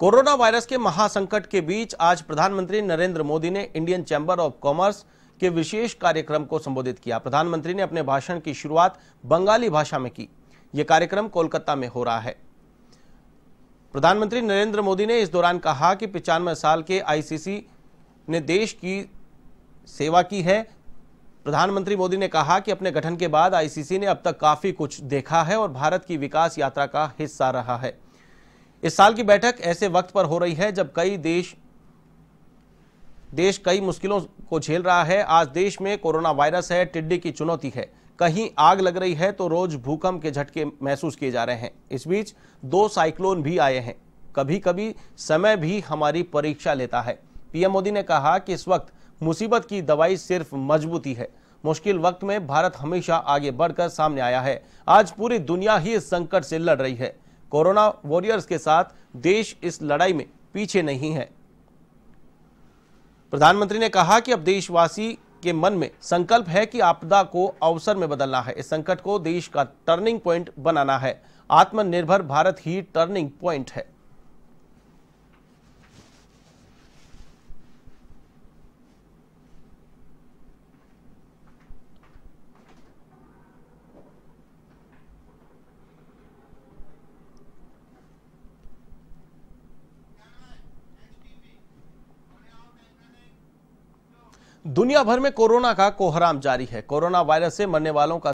corona virus के महासंकट के बीच आज प्रधानमंत्री नरेंद्र मोदी ने इंडियन चैंबर ऑफ कॉमर्स के विशेष कार्यक्रम को संबोधित किया प्रधानमंत्री ने अपने भाषण की शुरुआत बंगाली भाषा में की यह कार्यक्रम कोलकाता में हो रहा है प्रधानमंत्री नरेंद्र मोदी ने इस दौरान कहा कि पिचानवे साल के आईसीसी ने देश की सेवा की है प्रधानमंत्री मोदी ने कहा कि अपने गठन के बाद आईसीसी ने अब तक काफी कुछ देखा है और भारत की विकास यात्रा का हिस्सा रहा है इस साल की बैठक ऐसे वक्त पर हो रही है जब कई देश देश कई मुश्किलों को झेल रहा है आज देश में कोरोना वायरस है टिड्डी की चुनौती है कहीं आग लग रही है तो रोज भूकंप के झटके महसूस किए जा रहे हैं इस बीच दो साइक्लोन भी आए हैं कभी कभी समय भी हमारी परीक्षा लेता है पीएम मोदी ने कहा कि इस वक्त मुसीबत की दवाई सिर्फ मजबूती है मुश्किल वक्त में भारत हमेशा आगे बढ़कर सामने आया है आज पूरी दुनिया ही इस संकट से लड़ रही है कोरोना वॉरियर्स के साथ देश इस लड़ाई में पीछे नहीं है प्रधानमंत्री ने कहा कि अब देशवासी के मन में संकल्प है कि आपदा को अवसर में बदलना है इस संकट को देश का टर्निंग प्वाइंट बनाना है आत्मनिर्भर भारत ही टर्निंग प्वाइंट है दुनिया भर में कोरोना का कोहराम जारी है कोरोना वायरस से मरने वालों का